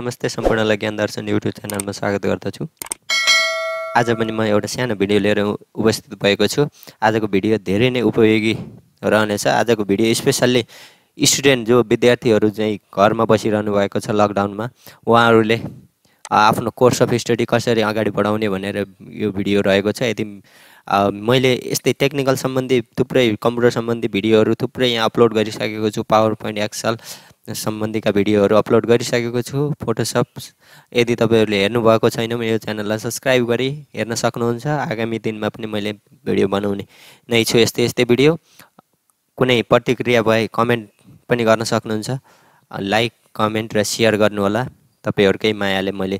नमस्ते सम्पूर्णलाई ज्ञान दर्शन युट्युब च्यानलमा स्वागत गर्दछु आज पनि म एउटा सानो भिडियो लिएर उपस्थित भएको छु आजको भिडियो धेरै नै उपयोगी रहनेछ आजको भिडियो स्पेसल्ली स्टुडेन्ट जो विद्यार्थीहरू चाहिँ घरमा बसिरहनु भएको छ लकडाउनमा उहाँहरूले आफ्नो कोर्स अफ स्टडी कसरी अगाडि बढाउने भनेर यो भिडियो रहेको छ यदि मैले यस्तै टेक्निकल सम्बन्धी थुप्रै कम्प्युटर सम्बन्धी भिडियोहरू थुप्रै यहाँ अपलोड गरिसकेको छु पावर पोइन्ट एक्सल सम्बन्धीका भिडियोहरू अपलोड गरिसकेको छु फोटोसप यदि तपाईँहरूले हेर्नुभएको छैन भने यो च्यानललाई सब्सक्राइब गरी हेर्न सक्नुहुन्छ आगामी दिनमा पनि मैले भिडियो बनाउने नै छु यस्तै यस्तै भिडियो कुनै प्रतिक्रिया भए कमेन्ट पनि गर्न सक्नुहुन्छ लाइक कमेन्ट र सेयर गर्नुहोला तपाईँहरूकै मायाले मैले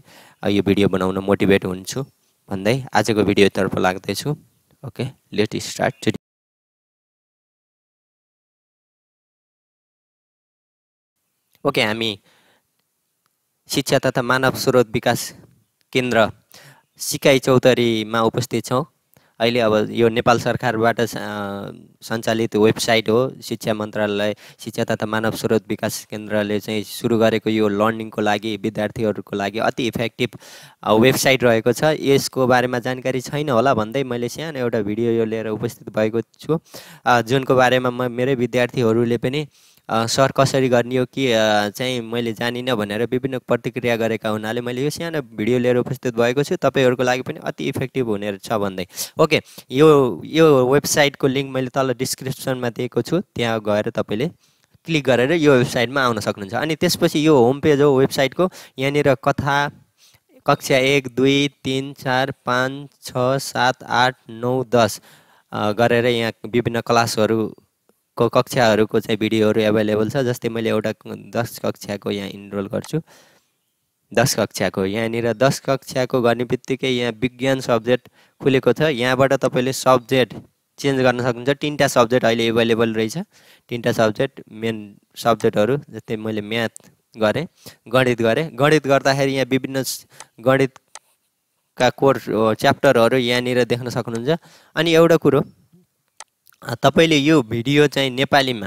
यो भिडियो बनाउन मोटिभेट हुन्छु भन्दै आजको भिडियोतर्फ लाग्दैछु okay let's start okay okay, हामी शिक्षा तथा मानव स्रोत विकास केन्द्र सिकाइ चौतारीमा उपस्थित छौँ अहिले अब यो नेपाल सरकारबाट सञ्चालित वेबसाइट हो शिक्षा मन्त्रालय शिक्षा तथा मानव स्रोत विकास केन्द्रले चाहिँ सुरु गरेको यो लर्निङको लागि विद्यार्थीहरूको लागि अति इफेक्टिभ वेबसाइट रहेको छ यसको बारेमा जानकारी छैन होला भन्दै मैले सानो एउटा भिडियो यो लिएर उपस्थित भएको छु जुनको बारेमा म मेरै विद्यार्थीहरूले पनि सर कसरी गर्ने हो कि चाहिँ मैले जानिनँ भनेर विभिन्न प्रतिक्रिया गरेका हुनाले मैले यो सानो भिडियो लिएर उपस्थित भएको छु तपाईँहरूको लागि पनि अति इफेक्टिभ हुने छ भन्दै ओके यो यो वेबसाइटको लिङ्क मैले तल डिस्क्रिप्सनमा दिएको छु त्यहाँ गएर तपाईँले क्लिक गरेर यो वेबसाइटमा आउन सक्नुहुन्छ अनि त्यसपछि यो होम पेज हो वेबसाइटको यहाँनिर कथा कक्षा एक दुई तिन चार पाँच छ सात आठ नौ दस गरेर यहाँ विभिन्न क्लासहरू को कक्षाहरूको चाहिँ भिडियोहरू एभाइलेबल छ जस्तै मैले एउटा दस कक्षाको यहाँ इनरोल गर्छु दस कक्षाको यहाँनिर दस कक्षाको गर्ने बित्तिकै यहाँ विज्ञान सब्जेक्ट खुलेको छ यहाँबाट तपाईँले सब्जेक्ट चेन्ज गर्न सक्नुहुन्छ तिनवटा सब्जेक्ट अहिले एभाइलेबल रहेछ तिनवटा सब्जेक्ट मेन सब्जेक्टहरू जस्तै मैले म्याथ गरेँ गणित गरेँ गणित गर्दाखेरि यहाँ विभिन्न गणितका कोर्स च्याप्टरहरू यहाँनिर देख्न सक्नुहुन्छ अनि एउटा कुरो तपाईँले यो भिडियो चाहिँ नेपालीमा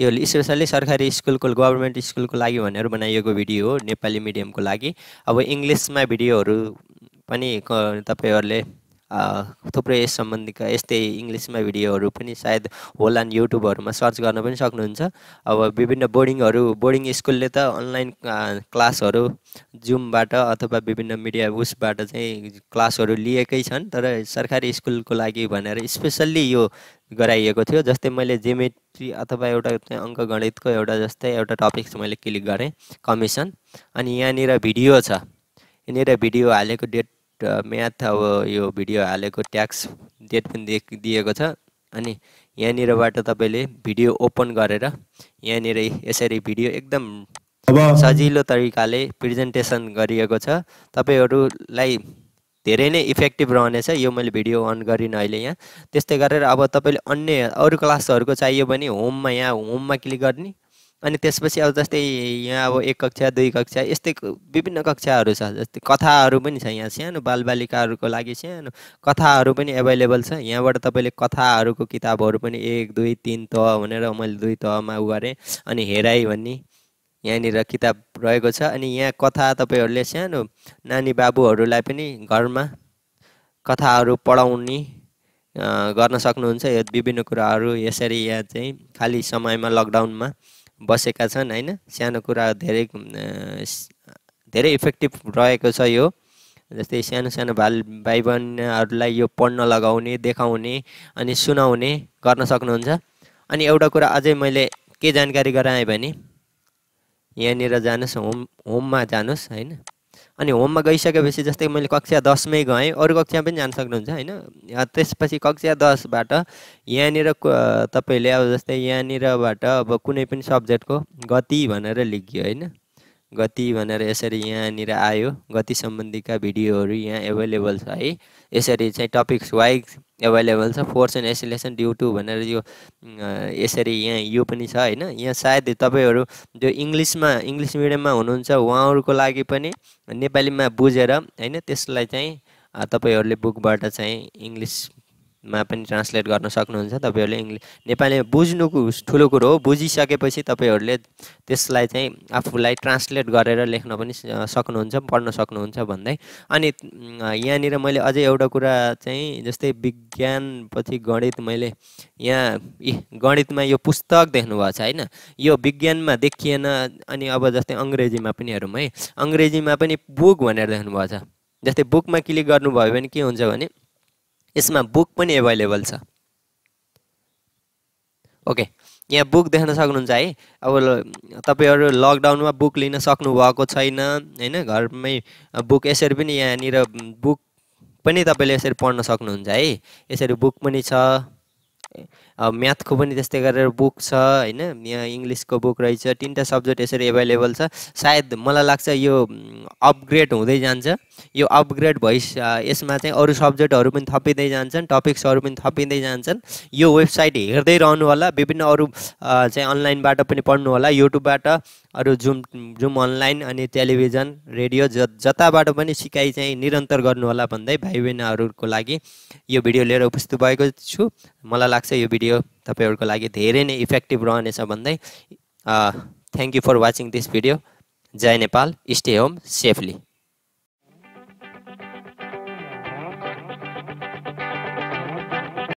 यो स्पेसल्ली सरकारी स्कुलको गभर्मेन्ट स्कुलको लागि भनेर बनाइएको भिडियो हो नेपाली मिडियमको लागि अब इङ्ग्लिसमा भिडियोहरू पनि तपाईँहरूले थुप्रै यस सम्बन्धीका यस्तै इङ्ग्लिसमा भिडियोहरू पनि सायद होलान् युट्युबहरूमा सर्च गर्न पनि सक्नुहुन्छ अब विभिन्न बोर्डिङहरू बोर्डिङ स्कुलले त अनलाइन क्लासहरू जुमबाट अथवा विभिन्न मिडिया उसबाट चाहिँ क्लासहरू लिएकै छन् तर सरकारी स्कुलको लागि भनेर स्पेसल्ली यो गराइएको थियो जस्तै मैले जिमेट्री अथवा एउटा अङ्कगणितको एउटा जस्तै एउटा टपिक मैले क्लिक गरेँ कमिसन अनि यहाँनिर भिडियो छ यहाँनिर भिडियो हालेको डेट म्याथ अब यो भिडियो हालेको ट्याक्स डेट पनि दिएको छ अनि यहाँनिरबाट तपाईँले भिडियो ओपन गरेर यहाँनिर यसरी भिडियो एकदम सजिलो तरिकाले प्रेजेन्टेसन गरिएको छ तपाईँहरूलाई धेरै नै इफेक्टिभ रहनेछ यो मैले भिडियो अन गरिनँ अहिले यहाँ त्यस्तै गरेर अब तपाईँले अन्य अरू क्लासहरूको चाहियो भने होममा यहाँ होममा क्लिक गर्ने अनि त्यसपछि अब जस्तै यहाँ अब एक कक्षा दुई कक्षा यस्तै विभिन्न कक्षाहरू छ जस्तै कथाहरू पनि छ यहाँ सानो बालबालिकाहरूको लागि सानो कथाहरू पनि एभाइलेबल छ यहाँबाट तपाईँले कथाहरूको किताबहरू पनि एक दुई तिन तह भनेर मैले दुई तहमा उ गरेँ अनि हेराई भन्ने यहाँनिर किताब रहेको छ अनि यहाँ कथा तपाईँहरूले सानो नानी बाबुहरूलाई पनि घरमा कथाहरू पढाउने गर्न सक्नुहुन्छ यो विभिन्न कुराहरू यसरी यहाँ चाहिँ खाली समयमा लकडाउनमा बसेका छन् होइन सानो कुरा धेरै धेरै इफेक्टिभ रहेको छ यो जस्तै सानो सानो भाइ भाइ बहिनीहरूलाई यो पढ्न लगाउने देखाउने अनि सुनाउने गर्न सक्नुहुन्छ अनि एउटा कुरा अझै मैले के जानकारी गराएँ भने यहाँनिर जानुहोस् होम होममा जानुहोस् होइन अनि होममा गइसकेपछि जस्तै मैले कक्षा दसमै गएँ अरू कक्षा पनि जान सक्नुहुन्छ होइन त्यसपछि कक्षा दसबाट यहाँनिर तपाईँले अब जस्तै यहाँनिरबाट अब कुनै पनि सब्जेक्टको गति भनेर लेखियो होइन गति भनेर यसरी यहाँनिर आयो गति सम्बन्धीका भिडियोहरू यहाँ एभाइलेबल छ है यसरी चाहिँ टपिक्स वाइज एभाइलेबल छ force and acceleration due to भनेर यो यसरी यहाँ यो पनि छ होइन यहाँ सायद तपाईँहरू जो इङ्ग्लिसमा इङ्ग्लिस मिडियममा हुनुहुन्छ उहाँहरूको लागि पनि नेपालीमा बुझेर होइन त्यसलाई चाहिँ तपाईँहरूले बुकबाट चाहिँ इङ्ग्लिस मा पनि ट्रान्सलेट गर्न सक्नुहुन्छ तपाईँहरूले इङ्ग्लिस नेपालीमा बुझ्नुको ठुलो कुरो हो बुझिसकेपछि तपाईँहरूले त्यसलाई चाहिँ आफूलाई ट्रान्सलेट गरेर लेख्न पनि सक्नुहुन्छ पढ्न सक्नुहुन्छ भन्दै अनि यहाँनिर मैले अझै एउटा कुरा चाहिँ जस्तै विज्ञानपछि गणित मैले यहाँ गणितमा यो पुस्तक देख्नुभएको छ होइन यो विज्ञानमा देखिएन अनि अब जस्तै अङ्ग्रेजीमा पनि हेरौँ है अङ्ग्रेजीमा पनि बुक भनेर देख्नुभएको छ जस्तै बुकमा क्लिक गर्नुभयो भने के हुन्छ भने यसमा बुक पनि एभाइलेबल छ ओके यहाँ बुक देख्न सक्नुहुन्छ है अब तपाईँहरू लकडाउनमा बुक लिन सक्नुभएको छैन होइन घरमै बुक यसरी पनि यहाँनिर बुक पनि तपाईँले यसरी पढ्न सक्नुहुन्छ है यसरी बुक पनि छ म्याथको पनि त्यस्तै गरेर बुक छ होइन यहाँ इङ्ग्लिसको बुक रहेछ तिनवटा सब्जेक्ट यसरी एभाइलेबल छ सायद मलाई लाग्छ यो अपग्रेड हुँदै जान्छ यो अपग्रेड भइस यसमा चाहिँ अरू सब्जेक्टहरू पनि थपिँदै जान्छन् टपिक्सहरू पनि थपिँदै जान्छन् यो वेबसाइट हेर्दै रहनु होला विभिन्न अरू चाहिँ अनलाइनबाट पनि पढ्नु होला युट्युबबाट अरू जुम जुम अनलाइन अनि टेलिभिजन रेडियो ज जताबाट पनि सिकाइ चाहिँ निरन्तर गर्नुहोला भन्दै भाइ बहिनीहरूको लागि यो भिडियो लिएर उपस्थित भएको छु मलाई लाग्छ यो भिडियो तपाईँहरूको लागि धेरै नै इफेक्टिभ रहनेछ भन्दै thank you for watching this video जय नेपाल स्टे होम सेफली